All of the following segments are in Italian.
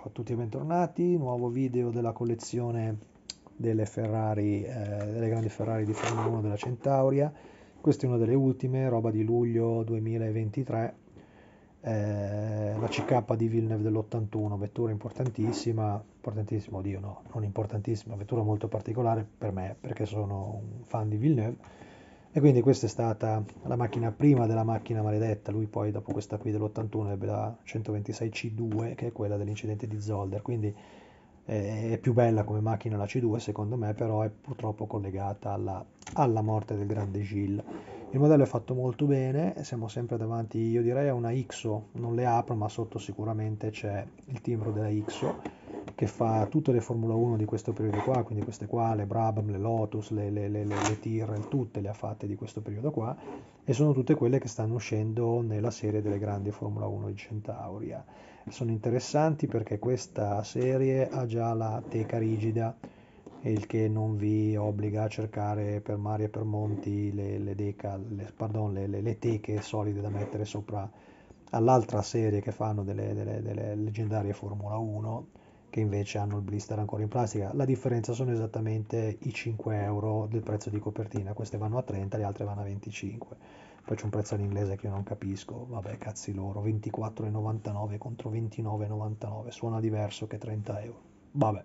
ciao a tutti e bentornati, nuovo video della collezione delle Ferrari, eh, delle grandi Ferrari di Formula 1 della Centauria, questa è una delle ultime, roba di luglio 2023, eh, la CK di Villeneuve dell'81, vettura importantissima, importantissima, oddio no, non importantissima, vettura molto particolare per me perché sono un fan di Villeneuve, e quindi questa è stata la macchina prima della macchina maledetta, lui poi dopo questa qui dell'81 ebbe la 126C2 che è quella dell'incidente di Zolder, quindi eh, è più bella come macchina la C2 secondo me, però è purtroppo collegata alla, alla morte del grande Gilles. Il modello è fatto molto bene, siamo sempre davanti, io direi, a una XO, non le apro ma sotto sicuramente c'è il timbro della XO che fa tutte le Formula 1 di questo periodo qua, quindi queste qua, le Brabham, le Lotus, le, le, le, le Tyrrell, tutte le ha fatte di questo periodo qua, e sono tutte quelle che stanno uscendo nella serie delle grandi Formula 1 di Centauria. Sono interessanti perché questa serie ha già la teca rigida, il che non vi obbliga a cercare per mari e per monti le, le, deca, le, pardon, le teche solide da mettere sopra all'altra serie che fanno delle, delle, delle leggendarie Formula 1 che invece hanno il blister ancora in plastica. La differenza sono esattamente i 5 euro del prezzo di copertina, queste vanno a 30, le altre vanno a 25. Poi c'è un prezzo all'inglese che io non capisco, vabbè cazzi loro, 24,99 contro 29,99, suona diverso che 30 euro. Vabbè,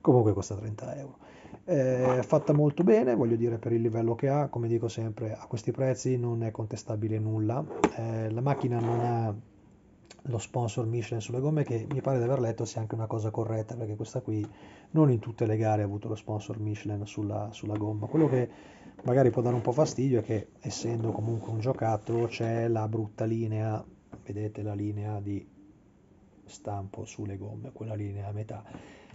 comunque costa 30 euro. Eh, fatta molto bene, voglio dire per il livello che ha, come dico sempre, a questi prezzi non è contestabile nulla. Eh, la macchina non ha lo sponsor Michelin sulle gomme che mi pare di aver letto sia anche una cosa corretta perché questa qui non in tutte le gare ha avuto lo sponsor Michelin sulla, sulla gomma quello che magari può dare un po' fastidio è che essendo comunque un giocattolo c'è la brutta linea vedete la linea di stampo sulle gomme quella linea a metà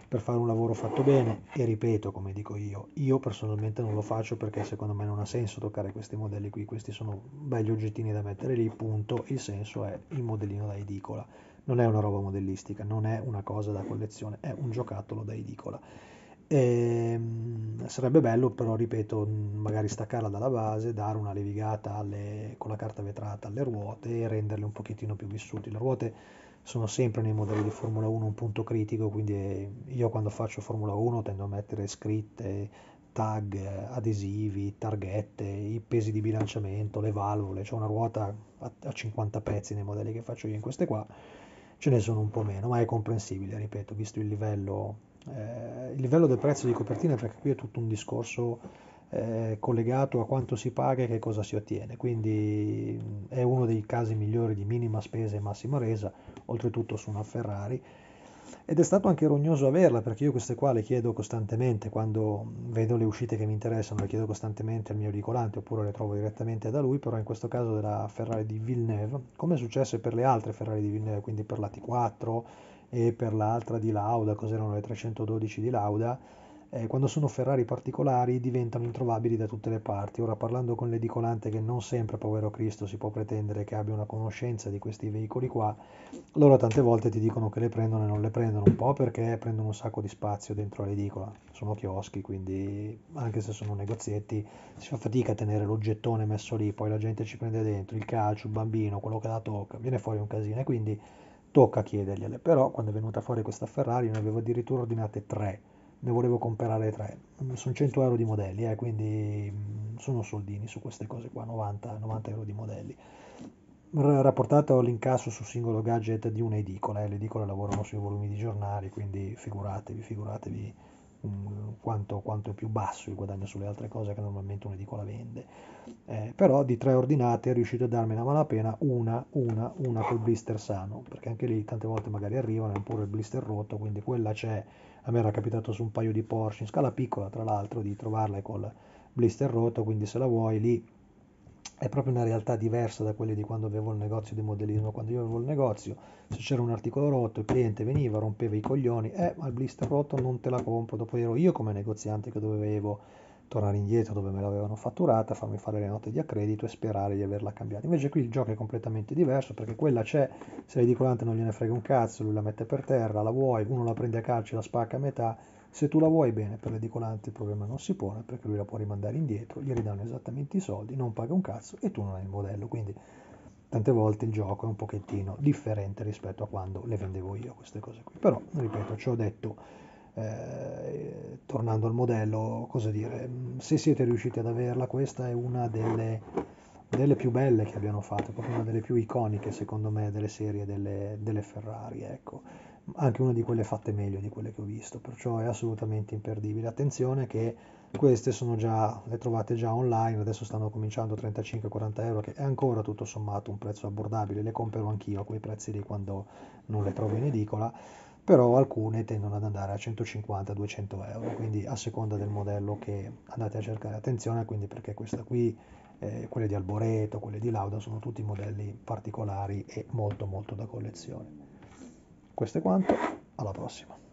per fare un lavoro fatto bene e ripeto come dico io io personalmente non lo faccio perché secondo me non ha senso toccare questi modelli qui questi sono belli oggettini da mettere lì punto il senso è il modellino da edicola non è una roba modellistica non è una cosa da collezione è un giocattolo da edicola e, ehm, sarebbe bello però ripeto magari staccarla dalla base dare una levigata alle, con la carta vetrata alle ruote e renderle un pochettino più vissute le ruote sono sempre nei modelli di Formula 1 un punto critico, quindi io quando faccio Formula 1 tendo a mettere scritte, tag, adesivi, targhette, i pesi di bilanciamento, le valvole, c'è cioè una ruota a 50 pezzi nei modelli che faccio io in queste qua, ce ne sono un po' meno, ma è comprensibile, ripeto, visto il livello, eh, il livello del prezzo di copertina, perché qui è tutto un discorso eh, collegato a quanto si paga e che cosa si ottiene, quindi mm, è uno dei casi migliori di minima spesa e massima resa, oltretutto su una Ferrari. Ed è stato anche rognoso averla perché io queste qua le chiedo costantemente quando vedo le uscite che mi interessano, le chiedo costantemente al mio edicolante oppure le trovo direttamente da lui, però in questo caso della Ferrari di Villeneuve, come è successo per le altre Ferrari di Villeneuve, quindi per la T4 e per l'altra di Lauda, cos'erano le 312 di Lauda, eh, quando sono Ferrari particolari diventano introvabili da tutte le parti. Ora parlando con l'edicolante che non sempre, povero Cristo, si può pretendere che abbia una conoscenza di questi veicoli qua, loro tante volte ti dicono che le prendono e non le prendono, un po' perché prendono un sacco di spazio dentro l'edicola, sono chioschi, quindi anche se sono negozietti si fa fatica a tenere l'oggettone messo lì, poi la gente ci prende dentro, il calcio, il bambino, quello che la tocca, viene fuori un casino e quindi tocca chiedergliele. Però quando è venuta fuori questa Ferrari ne avevo addirittura ordinate tre ne volevo comprare tre. Sono 100 euro di modelli, eh, quindi mm, sono soldini su queste cose qua, 90, 90 euro di modelli. R- rapportato l'incasso su singolo gadget di un'edicola, eh, le edicole lavorano sui volumi di giornali, quindi figuratevi, figuratevi quanto, quanto, è più basso il guadagno sulle altre cose che normalmente un'edicola vende. Eh, però di tre ordinate è riuscito a darmene a malapena una, una, una col blister sano, perché anche lì tante volte magari arrivano, è pure il blister rotto, quindi quella c'è. A me era capitato su un paio di Porsche in scala piccola, tra l'altro, di trovarla col blister rotto, quindi se la vuoi lì è proprio una realtà diversa da quelle di quando avevo il negozio di modellismo. Quando io avevo il negozio, se c'era un articolo rotto, il cliente veniva, rompeva i coglioni, eh, ma il blister rotto non te la compro. Dopo ero io come negoziante che dovevo tornare indietro dove me l'avevano fatturata, farmi fare le note di accredito e sperare di averla cambiata. Invece qui il gioco è completamente diverso perché quella c'è, se l'edicolante non gliene frega un cazzo, lui la mette per terra, la vuoi, uno la prende a calcio e la spacca a metà se tu la vuoi bene per l'edicolante il problema non si pone perché lui la può rimandare indietro, gli ridanno esattamente i soldi, non paga un cazzo e tu non hai il modello. Quindi tante volte il gioco è un pochettino differente rispetto a quando le vendevo io queste cose qui. Però, ripeto, ci ho detto... Eh, tornando al modello, cosa dire, mm, se siete riusciti ad averla, questa è una delle, delle più belle che abbiano fatto, proprio una delle più iconiche secondo me delle serie delle, delle Ferrari, ecco anche una di quelle fatte meglio di quelle che ho visto, perciò è assolutamente imperdibile. Attenzione che queste sono già, le trovate già online, adesso stanno cominciando 35-40 euro, che è ancora tutto sommato un prezzo abbordabile, le compro anch'io a quei prezzi lì quando non le trovo in edicola, però alcune tendono ad andare a 150-200 euro, quindi a seconda del modello che andate a cercare. Attenzione quindi perché questa qui eh, quelle di Alboreto, quelle di Lauda, sono tutti modelli particolari e molto molto da collezione. Questo è quanto, alla prossima.